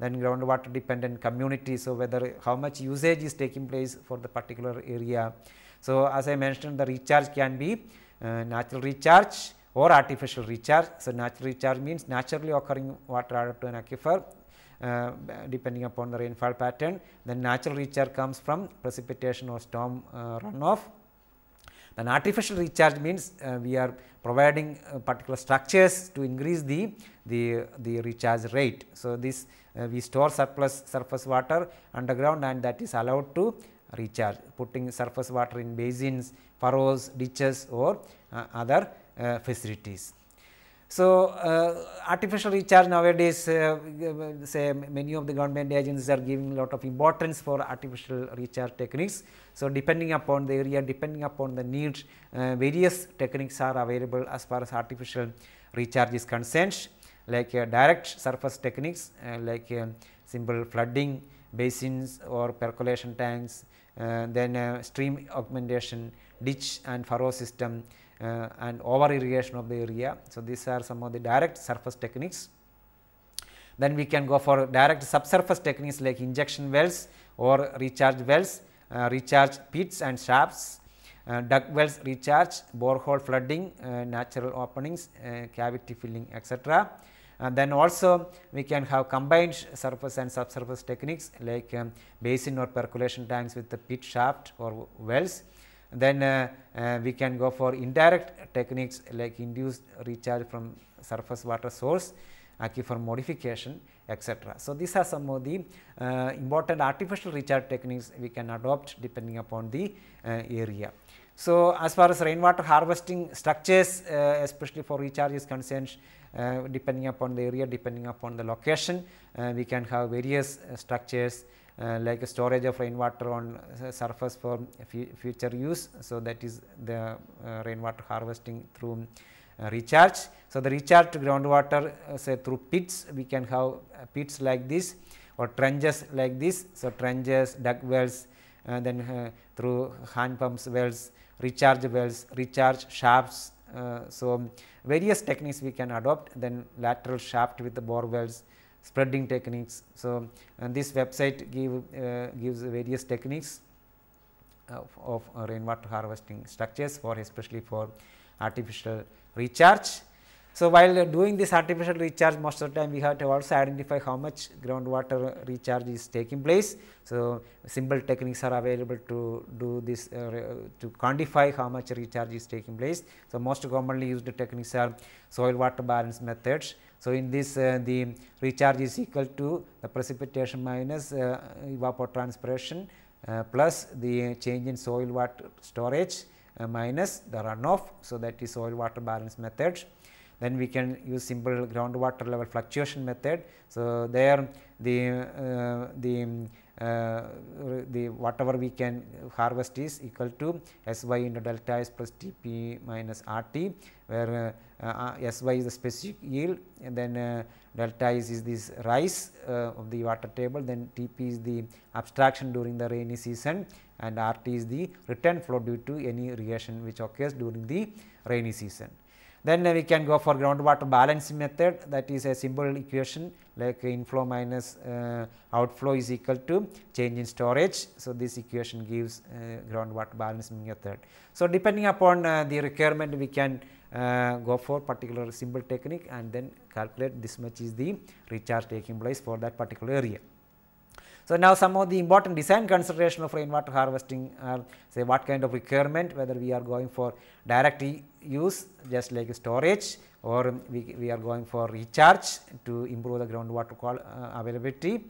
then groundwater dependent community. So, whether how much usage is taking place for the particular area. So, as I mentioned the recharge can be uh, natural recharge or artificial recharge. So, natural recharge means naturally occurring water added to an aquifer uh, depending upon the rainfall pattern. Then natural recharge comes from precipitation or storm uh, runoff. Then artificial recharge means uh, we are providing uh, particular structures to increase the, the, the recharge rate. So, this uh, we store surplus surface water underground and that is allowed to recharge putting surface water in basins, furrows, ditches or other facilities. So, uh, artificial recharge nowadays uh, uh, say many of the government agencies are giving a lot of importance for artificial recharge techniques. So, depending upon the area, depending upon the needs, various techniques are available as far as artificial recharge is concerned like uh, direct surface techniques uh, like uh, simple flooding basins or percolation tanks, then stream augmentation, ditch and furrow system, uh, and over irrigation of the area. So, these are some of the direct surface techniques. Then we can go for direct subsurface techniques like injection wells or recharge wells, uh, recharge pits and shafts, uh, duct wells recharge, borehole flooding, uh, natural openings, uh, cavity filling etc. And uh, then also we can have combined surface and subsurface techniques like um, basin or percolation tanks with the pit shaft or wells then uh, uh, we can go for indirect techniques like induced recharge from surface water source, aquifer modification etc. So, these are some of the uh, important artificial recharge techniques we can adopt depending upon the uh, area. So, as far as rainwater harvesting structures uh, especially for recharge is concerned uh, depending upon the area depending upon the location we can have various structures uh, like like storage of rainwater on surface for future use. So, that is the uh, rainwater harvesting through uh, recharge. So, the recharged groundwater uh, say through pits we can have uh, pits like this or trenches like this. So, trenches, duck wells then through hand pumps wells, recharge wells, recharge shafts. so, various techniques we can adopt then lateral shaft with the bore wells spreading techniques. So, this website give, uh, gives various techniques of, of uh, rainwater harvesting structures for especially for artificial recharge. So, while doing this artificial recharge most of the time we have to also identify how much groundwater recharge is taking place. So, simple techniques are available to do this uh, to quantify how much recharge is taking place. So, most commonly used techniques are soil water balance methods. So, in this uh, the recharge is equal to the precipitation minus uh, evapotranspiration uh, plus the change in soil water storage uh, minus the runoff. So, that is soil water balance method. Then we can use simple groundwater level fluctuation method. So, there the uh, the uh, the whatever we can harvest is equal to S y into delta S plus T p minus R t where uh, uh, S y is the specific yield and then delta S is this rise of the water table then T p is the abstraction during the rainy season and R t is the return flow due to any reaction which occurs during the rainy season. Then we can go for groundwater balance method that is a simple equation like inflow minus uh, outflow is equal to change in storage. So, this equation gives uh, groundwater balance method. So, depending upon uh, the requirement we can uh, go for particular simple technique and then calculate this much is the recharge taking place for that particular area. So, now some of the important design consideration of rainwater harvesting are say what kind of requirement whether we are going for direct use just like storage or we, we are going for recharge to improve the groundwater uh, availability.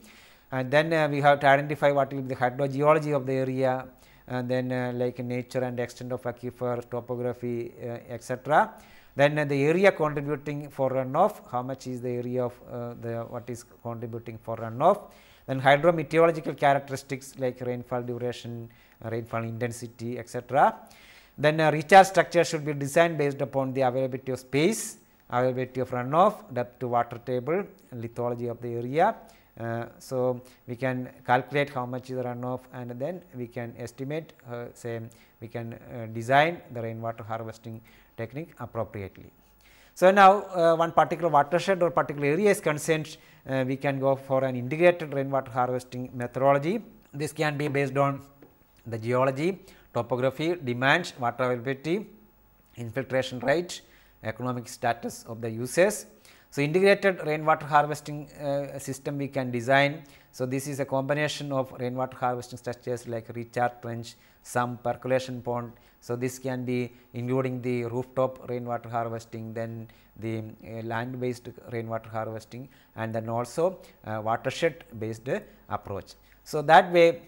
And then uh, we have to identify what will be the hydrogeology of the area and then uh, like nature and extent of aquifer, topography uh, etc. Then uh, the area contributing for runoff, how much is the area of uh, the what is contributing for runoff then hydrometeorological characteristics like rainfall duration, uh, rainfall intensity etc. Then a uh, recharge structure should be designed based upon the availability of space, availability of runoff, depth to water table, lithology of the area. Uh, so, we can calculate how much is the runoff and then we can estimate uh, say we can uh, design the rainwater harvesting technique appropriately. So, now uh, one particular watershed or particular area is concerned uh, we can go for an integrated rainwater harvesting methodology. This can be based on the geology, topography, demands, water availability, infiltration rate, economic status of the users. So, integrated rainwater harvesting uh, system we can design. So, this is a combination of rainwater harvesting structures like recharge trench, some percolation pond. So, this can be including the rooftop rainwater harvesting, then the uh, land based rainwater harvesting and then also uh, watershed based approach. So, that way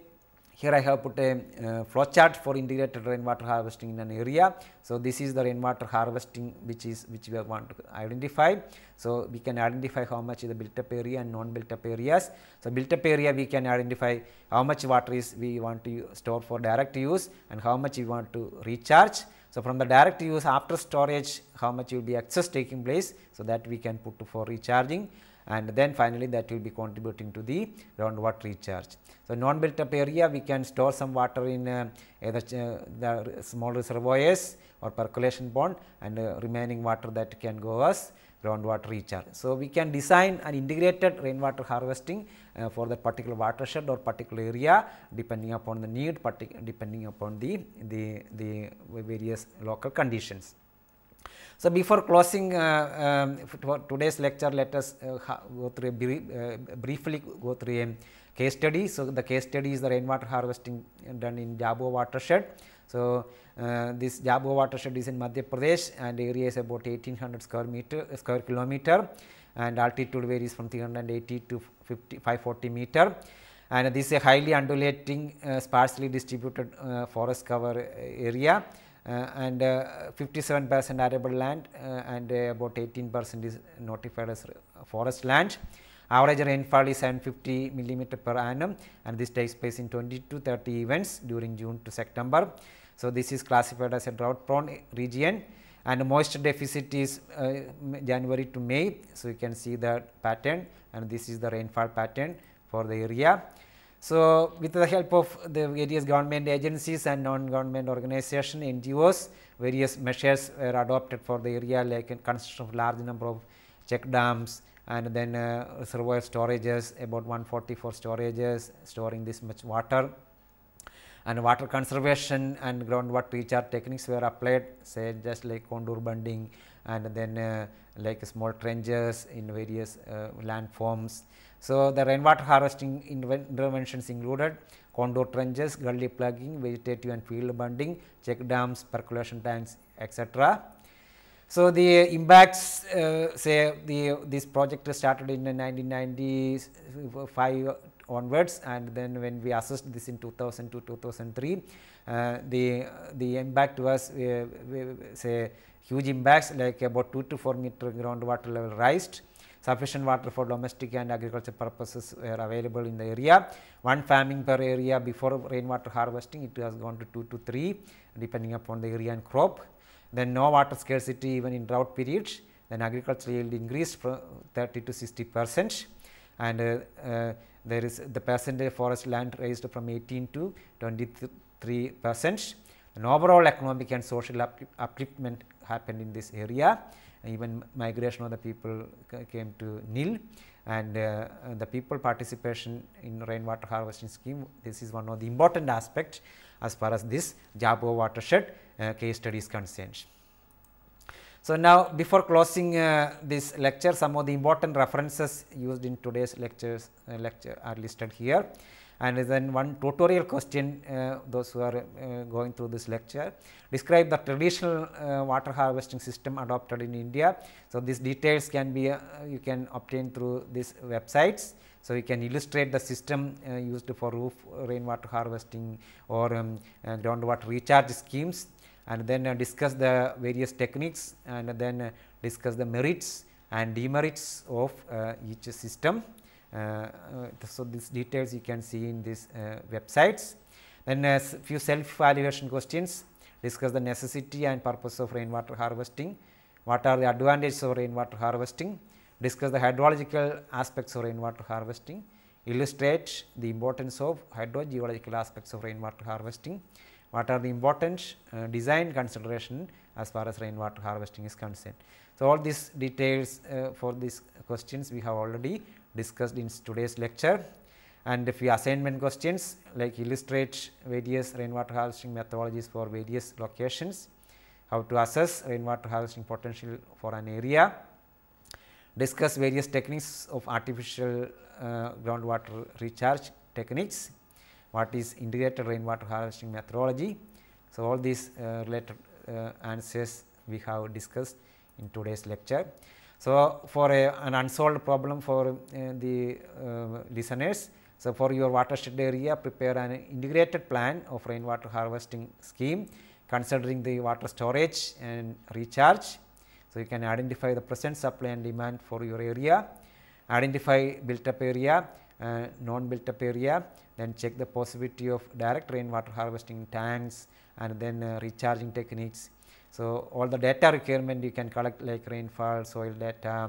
here I have put a uh, flow chart for integrated rainwater harvesting in an area. So, this is the rainwater harvesting which is which we want to identify. So, we can identify how much is the built up area and non built up areas. So, built up area we can identify how much water is we want to store for direct use and how much we want to recharge. So, from the direct use after storage how much will be excess taking place. So, that we can put for recharging and then finally, that will be contributing to the groundwater recharge. So, non built up area we can store some water in uh, either uh, the small reservoirs or percolation pond and uh, remaining water that can go as groundwater recharge. So, we can design an integrated rainwater harvesting uh, for that particular watershed or particular area depending upon the need, depending upon the, the, the various local conditions. So, before closing uh, um, today's lecture, let us uh, go through brief, uh, briefly go through a case study. So, the case study is the rainwater harvesting done in Jabo watershed. So, uh, this Jabo watershed is in Madhya Pradesh and area is about 1800 square meter square kilometer and altitude varies from 380 to 50, 540 meter and this is a highly undulating uh, sparsely distributed uh, forest cover area uh, and uh, 57 percent arable land uh, and about 18 percent is notified as forest land. Average rainfall is 750 millimeter per annum and this takes place in 20 to 30 events during June to September. So, this is classified as a drought prone region and moisture deficit is uh, January to May. So, you can see the pattern and this is the rainfall pattern for the area so, with the help of the various government agencies and non-government organization NGOs, various measures were adopted for the area like construction of large number of check dams and then uh, reservoir storages about 144 storages storing this much water and water conservation and groundwater recharge techniques were applied say just like contour bunding and then uh, like small trenches in various uh, landforms so, the rainwater harvesting interventions included condo trenches, gully plugging, vegetative and field bonding, check dams, percolation tanks, etc. So, the impacts uh, say the this project started in 1995 onwards and then when we assessed this in 2000 to 2003 uh, the the impact was uh, say huge impacts like about 2 to 4 meter groundwater level rise Sufficient water for domestic and agricultural purposes were available in the area. One farming per area before rainwater harvesting it has gone to 2 to 3 depending upon the area and crop. Then no water scarcity even in drought periods then agricultural yield increased from 30 to 60 percent and uh, uh, there is the percentage forest land raised from 18 to 23 percent. An overall economic and social upliftment happened in this area. Uh, even migration of the people came to nil and uh, uh, the people participation in rainwater harvesting scheme this is one of the important aspects as far as this Jabo watershed case study is concerned. So, now before closing uh, this lecture some of the important references used in today's lectures uh, lecture are listed here. And then one tutorial question, uh, those who are uh, going through this lecture, describe the traditional uh, water harvesting system adopted in India. So, these details can be uh, you can obtain through these websites. So, you can illustrate the system uh, used for roof rainwater harvesting or um, uh, groundwater recharge schemes and then discuss the various techniques and then discuss the merits and demerits of each system. Uh, uh, so, these details you can see in these uh, websites. Then a few self evaluation questions discuss the necessity and purpose of rainwater harvesting, what are the advantages of rainwater harvesting, discuss the hydrological aspects of rainwater harvesting, illustrate the importance of hydrogeological aspects of rainwater harvesting, what are the important uh, design consideration as far as rainwater harvesting is concerned. So, all these details uh, for these questions we have already discussed in today's lecture and if we assignment questions like illustrate various rainwater harvesting methodologies for various locations, how to assess rainwater harvesting potential for an area, discuss various techniques of artificial uh, groundwater recharge techniques, what is integrated rainwater harvesting methodology. So, all these uh, related uh, answers we have discussed in today's lecture. So, for a, an unsolved problem for uh, the uh, listeners, so for your watershed area prepare an integrated plan of rainwater harvesting scheme considering the water storage and recharge. So, you can identify the present supply and demand for your area, identify built up area, uh, non built up area, then check the possibility of direct rainwater harvesting tanks and then uh, recharging techniques so, all the data requirement you can collect like rainfall, soil data,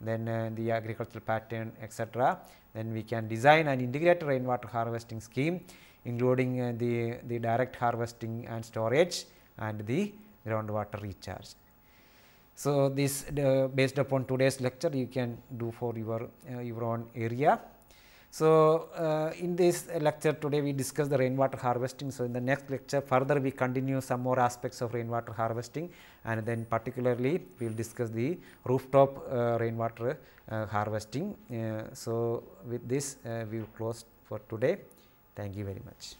then uh, the agricultural pattern etc. Then we can design an integrated rainwater harvesting scheme including uh, the, the direct harvesting and storage and the groundwater recharge. So, this uh, based upon today's lecture you can do for your, uh, your own area. So, uh, in this lecture today we discuss the rainwater harvesting. So, in the next lecture further we continue some more aspects of rainwater harvesting and then particularly we will discuss the rooftop uh, rainwater uh, harvesting. Uh, so, with this uh, we will close for today. Thank you very much.